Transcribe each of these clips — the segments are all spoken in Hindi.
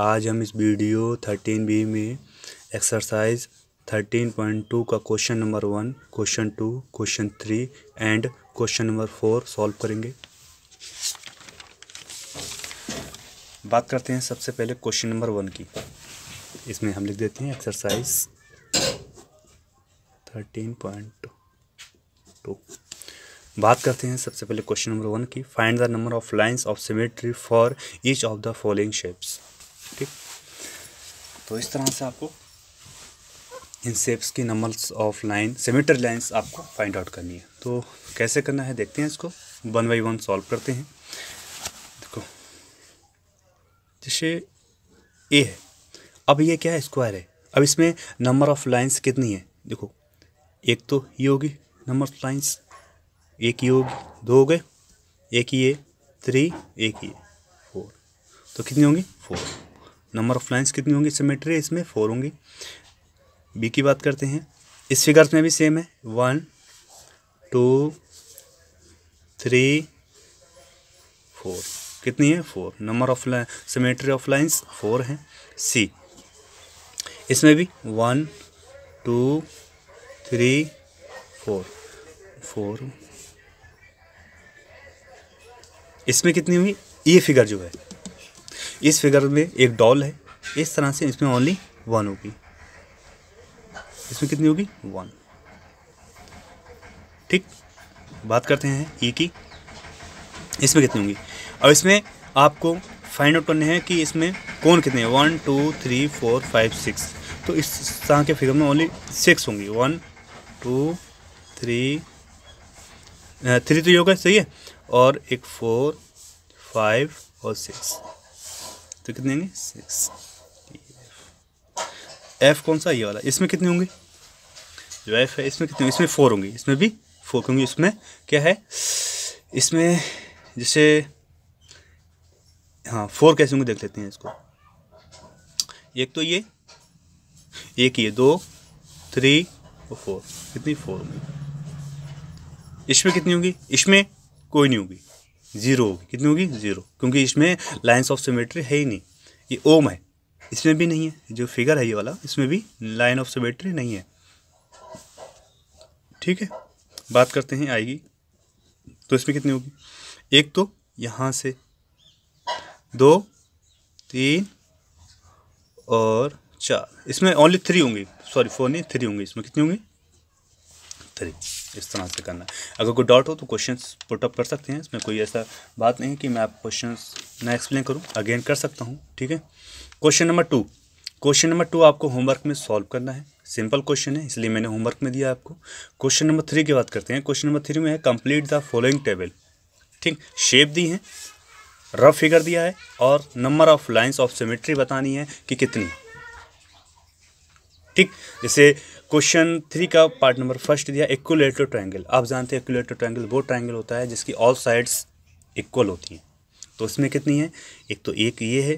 आज हम इस वीडियो थर्टीन बी में एक्सरसाइज थर्टीन पॉइंट टू का question number one question two question three and question number four solve करेंगे बात करते हैं सबसे पहले क्वेश्चन नंबर वन की इसमें हम लिख देते हैं एक्सरसाइज थर्टीन पॉइंट टू बात करते हैं सबसे पहले क्वेश्चन नंबर वन की find the number of lines of symmetry for each of the following shapes ठीक तो इस तरह से आपको इन सेप्स की numbers of line symmetry lines आपको फाइंड आउट करनी है तो कैसे करना है देखते हैं इसको वन बाई वन सॉल्व करते हैं देखो जैसे ए है अब ये क्या है स्क्वायर है अब इसमें नंबर ऑफ लाइन्स कितनी है देखो एक तो ये होगी नंबर ऑफ लाइन्स एक ही होगी दो हो गए एक ही ये थ्री एक ही ये फोर तो कितनी होंगी फोर नंबर ऑफ लाइन्स कितनी होंगी सिमेट्री इसमें फोर होंगी बी की बात करते हैं इस फिगर्स में भी सेम है वन टू थ्री फोर कितनी है four number of line symmetry of lines four है सी इसमें भी one two three four four इसमें कितनी हुई ये e फिगर जो है इस फिगर में एक डॉल है इस तरह से इसमें ओनली वन होगी इसमें कितनी होगी वन ठीक बात करते हैं ई e की इसमें कितनी होगी और इसमें आपको फाइंड आउट करने हैं कि इसमें कौन कितने हैं one two three four five six तो इस तरह के फिगर में ओनली सिक्स होंगी वन टू थ्री थ्री तो होगा सही है और एक फोर फाइव और सिक्स तो कितने होंगे सिक्स एफ कौन सा ये वाला इसमें कितने होंगे जो एफ है इसमें कितने इसमें फोर होंगे इसमें भी फोर होंगे इसमें क्या है इसमें जैसे हाँ फोर कैसे होंगे देख लेते हैं इसको एक तो ये एक ये दो थ्री और फोर कितनी फोर होंगी इसमें कितनी होगी इसमें कोई नहीं होगी ज़ीरो होगी कितनी होगी ज़ीरो क्योंकि इसमें लाइन्स ऑफ सिमेट्री है ही नहीं ये ओम है इसमें भी नहीं है जो फिगर है ये वाला इसमें भी लाइन ऑफ सिमेट्री नहीं है ठीक है बात करते हैं आएगी तो इसमें कितनी होगी एक तो यहाँ से दो तीन और चार इसमें ओनली थ्री होंगी सॉरी फोर नहीं थ्री होंगी इसमें कितनी होंगी थ्री इस तरह से करना अगर कोई डाउट हो तो क्वेश्चन पुटअप कर सकते हैं इसमें कोई ऐसा बात नहीं कि मैं आप क्वेश्चन ना एक्सप्लेन करूँ अगेन कर सकता हूँ ठीक है question number two question number two आपको होमवर्क में सॉल्व करना है सिंपल क्वेश्चन है इसलिए मैंने होमवर्क में दिया आपको क्वेश्चन नंबर थ्री की बात करते हैं क्वेश्चन नंबर थ्री में है कंप्लीट द फॉलोइंग टेबल ठीक शेप दी है रफ फिगर दिया है और number of lines of symmetry बतानी है कि कितनी ठीक जैसे क्वेश्चन थ्री का पार्ट नंबर फर्स्ट दिया इक्वलेटर ट्रायंगल आप जानते हैं इक्वलेटर ट्रायंगल वो ट्रायंगल होता है जिसकी ऑल साइड्स इक्वल होती हैं तो इसमें कितनी है एक तो एक ये है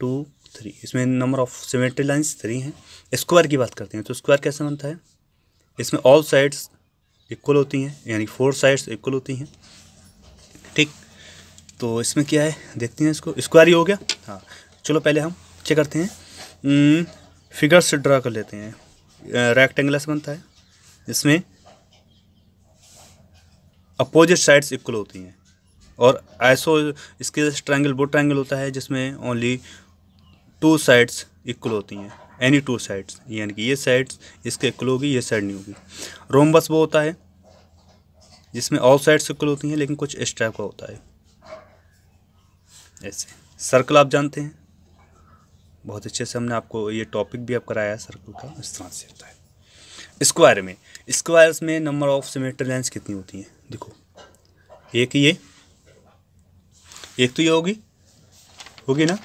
टू थ्री इसमें number of symmetry lines three हैं स्क्वायर की बात करते हैं तो स्क्वायर कैसे बनता है इसमें ऑल साइड्स इक्वल होती हैं यानी फोर साइड्स इक्वल होती हैं ठीक तो इसमें क्या है देखते हैं इसको स्क्वायर ही हो गया हाँ चलो पहले हम चेक करते हैं hmm, फिगर्स ड्रा कर लेते हैं रेक्टेंगुलस बनता है इसमें अपोजिट साइड्स इक्वल होती हैं और आइसो इसके ट्रायंगल वो ट्रायंगल होता है जिसमें ओनली टू साइड्स इक्वल होती हैं एनी टू साइड्स यानी कि ये साइड्स इसके इक्वल होगी ये साइड नहीं होगी रोमबस वो होता है जिसमें ऑल साइड्स इक्वल होती हैं लेकिन कुछ इस टाइप का होता है ऐसे सर्कल आप जानते हैं बहुत अच्छे से हमने आपको ये टॉपिक भी आप कराया सर्कल का इस तरह से होता है स्क्वायर में स्क्वायर्स में नंबर ऑफ सिमेट्री लेंस कितनी होती हैं देखो एक ये एक तो ये होगी होगी ना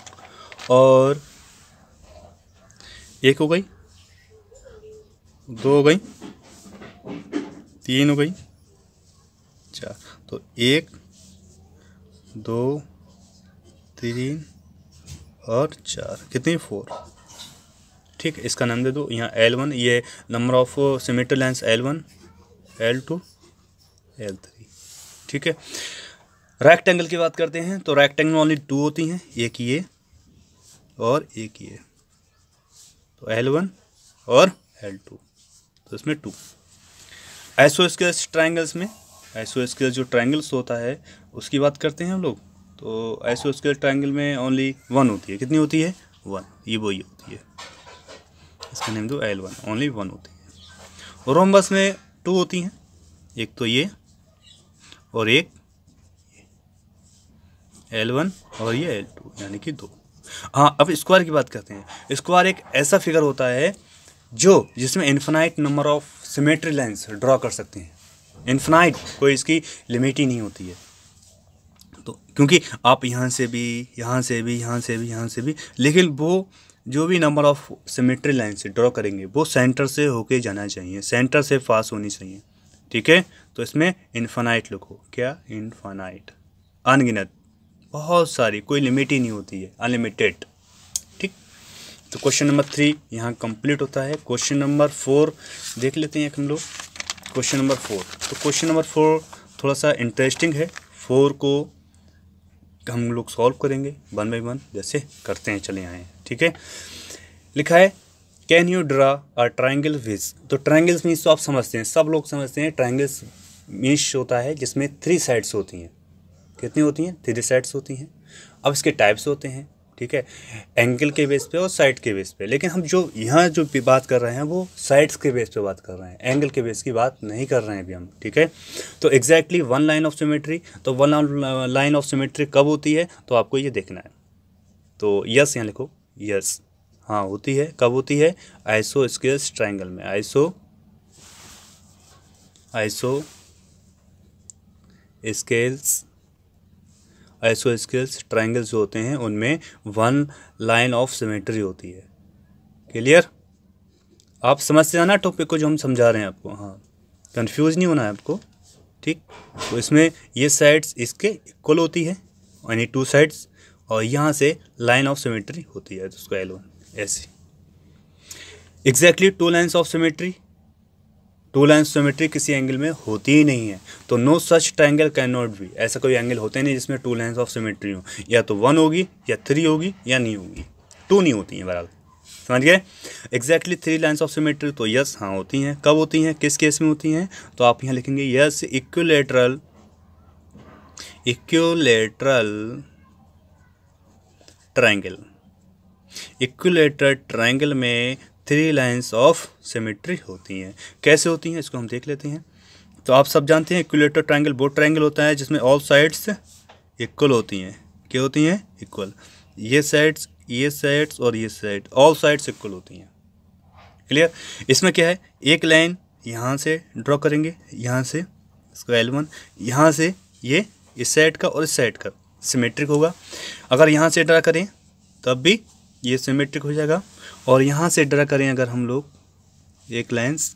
और एक हो गई दो हो गई तीन हो गई चार तो एक दो तीन और चार कितनी फोर ठीक है इसका नाम दे दो यहाँ एल वन ये number of symmetry lines L one L two L three ठीक है रेक्ट एंगल की बात करते हैं तो रेक्ट एंगल ओनली टू होती हैं एक ये और एक ये तो एल वन और एल टू तो इसमें टू एसओ स्केल्स ट्राइंगल्स में एसओ स्केल्स जो ट्राइंगल्स होता है उसकी बात करते हैं हम लोग तो ऐसे उसके ट्राइंगल में ओनली वन होती है कितनी होती है वन ये वही होती है इसका नेम दो एल वन ओनली वन होती है रोमबस में टू होती हैं एक तो ये और एक एल वन और ये एल टू यानी कि दो हाँ अब स्क्वायर की बात करते हैं स्क्वायर एक ऐसा फिगर होता है जो जिसमें infinite number of symmetry lines draw कर सकते हैं इन्फिनाइट कोई इसकी लिमिट ही नहीं होती है तो क्योंकि आप यहाँ से भी यहाँ से भी यहाँ से भी यहाँ से भी लेकिन वो जो भी नंबर ऑफ सिमेट्री लाइन से ड्रॉ करेंगे वो सेंटर से होके जाना चाहिए सेंटर से पास होनी चाहिए ठीक है तो इसमें इन्फानाइट लिखो क्या इन्फानाइट अनगिनत बहुत सारी कोई लिमिट ही नहीं होती है अनलिमिटेड ठीक तो क्वेश्चन नंबर थ्री यहाँ कंप्लीट होता है क्वेश्चन नंबर फोर देख लेते हैं हम लोग क्वेश्चन नंबर फोर तो क्वेश्चन नंबर फोर थोड़ा सा इंटरेस्टिंग है फोर को हम लोग सॉल्व करेंगे वन बाई वन जैसे करते हैं चले आए ठीक है लिखा है can you draw a triangle with तो ट्राइंगल्स मीन्स तो आप समझते हैं सब लोग समझते हैं ट्राइंगल्स मीन्स होता है जिसमें थ्री साइड्स होती हैं कितनी होती हैं थ्री साइड्स होती हैं अब इसके टाइप्स होते हैं ठीक है एंगल के बेस पे और साइड के बेस पे लेकिन हम जो यहाँ जो बात कर रहे हैं वो साइड्स के बेस पे बात कर रहे हैं एंगल के बेस की बात नहीं कर रहे हैं अभी हम ठीक है तो exactly one line of symmetry तो वन लाइन ऑफ सिमेट्री कब होती है तो आपको ये देखना है तो यस यहाँ लिखो यस हाँ होती है कब होती है आइसो स्केल्स ट्राइंगल में iso isosceles isosceles triangles जो होते हैं उनमें वन लाइन ऑफ सिमेट्री होती है क्लियर आप समझते जाना टॉपिक को जो हम समझा रहे हैं आपको हाँ कंफ्यूज नहीं होना है आपको ठीक तो इसमें ये साइड्स इसके इक्वल होती है यानी टू साइड्स और यहाँ से लाइन ऑफ सिमेट्री होती है तो उसका एलोन ऐसी exactly two lines of symmetry two line symmetry किसी एंगल में होती ही नहीं है तो no such triangle can not be ऐसा कोई एंगल होते नहीं जिसमें टू लाइन ऑफ सिमेट्री हो या तो वन होगी या थ्री होगी या नहीं होगी टू नहीं होती हैं बराबर समझ गए exactly three lines of symmetry तो यस हाँ होती हैं कब होती हैं किस केस में होती हैं तो आप यहाँ लिखेंगे yes equilateral equilateral triangle equilateral triangle में थ्री लाइंस ऑफ सिमेट्री होती हैं कैसे होती हैं इसको हम देख लेते हैं तो आप सब जानते हैं इक्वलेटर ट्राइंगल बोट ट्राइंगल होता है जिसमें ऑफ साइड्स इक्वल होती हैं क्या होती हैं इक्वल ये साइड्स ये साइड्स और ये साइड ऑफ साइड्स इक्वल होती हैं क्लियर इसमें क्या है एक लाइन यहाँ से ड्रॉ करेंगे यहाँ से इसको एल वन यहाँ से ये इस साइड का और इस साइड का सिमेट्रिक होगा अगर यहाँ से ड्रा करें तब भी ये सिमेट्रिक हो जाएगा और यहाँ से ड्रा करें अगर हम लोग एक लाइन्स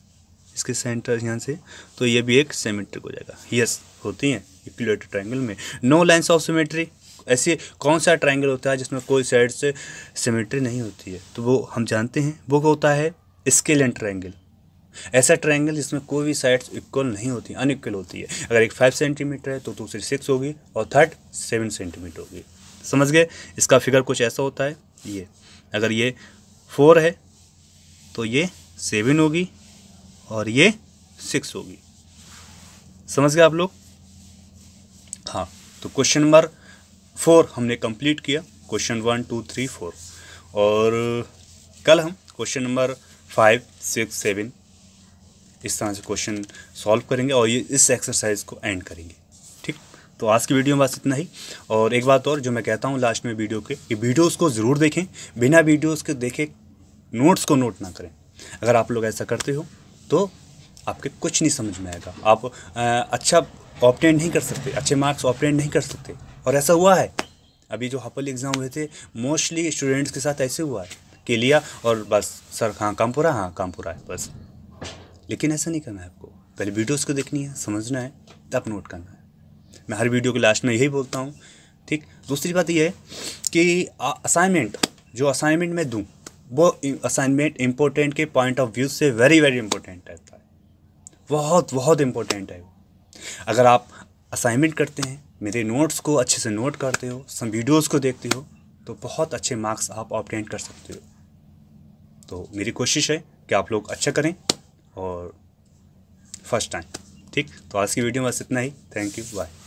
इसके सेंटर यहाँ से तो ये भी एक सिमेट्रिक हो जाएगा यस होती हैं इक्वलेटर ट्राइंगल में नो लेंस ऑफ सिमेट्री ऐसे कौन सा ट्राइंगल होता है जिसमें कोई साइड से सिमेट्री नहीं होती है तो वो हम जानते हैं वो होता है स्केल एंड ट्राइंगल ऐसा ट्राइंगल जिसमें कोई भी साइड्स इक्वल नहीं होती अनइक्वल होती है अगर एक फाइव सेंटीमीटर है तो दूसरी तो सिक्स होगी और थर्ड सेवन सेंटीमीटर होगी समझ गए इसका फिगर कुछ ऐसा होता है ये अगर ये फोर है तो ये सेवन होगी और ये सिक्स होगी समझ गए आप लोग हाँ तो क्वेश्चन नंबर फोर हमने कंप्लीट किया question one two three four और कल हम question number five six seven इस तरह से क्वेश्चन सॉल्व करेंगे और ये इस एक्सरसाइज को एंड करेंगे तो आज की वीडियो में बस इतना ही और एक बात और जो मैं कहता हूँ लास्ट में वीडियो के कि वीडियोज़ को ज़रूर देखें बिना वीडियोज़ के देखें नोट्स को नोट ना करें अगर आप लोग ऐसा करते हो तो आपके कुछ नहीं समझ में आएगा आप आ, अच्छा ऑप्टेंड नहीं कर सकते अच्छे मार्क्स ऑप्टेंड नहीं कर सकते और ऐसा हुआ है अभी जो हपल एग्ज़ाम हुए थे मोस्टली स्टूडेंट्स के साथ ऐसे हुआ है कि लिया और बस सर हाँ काम पूरा हाँ काम पूरा है बस लेकिन ऐसा नहीं करना है आपको पहले वीडियोज़ को देखनी है समझना है तब नोट करना है मैं हर वीडियो के लास्ट में यही बोलता हूँ ठीक दूसरी बात यह है कि असाइनमेंट जो असाइनमेंट मैं दूँ वो असाइनमेंट इम्पोर्टेंट के पॉइंट ऑफ व्यू से वेरी वेरी इंपॉर्टेंट रहता है बहुत बहुत इम्पोर्टेंट है वो अगर आप असाइनमेंट करते हैं मेरे नोट्स को अच्छे से नोट करते हो सम वीडियोस को देखते हो तो बहुत अच्छे मार्क्स आप ऑप्टेंट कर सकते हो तो मेरी कोशिश है कि आप लोग अच्छा करें और फर्स्ट टाइम ठीक तो आज की वीडियो में बस इतना ही थैंक यू बाय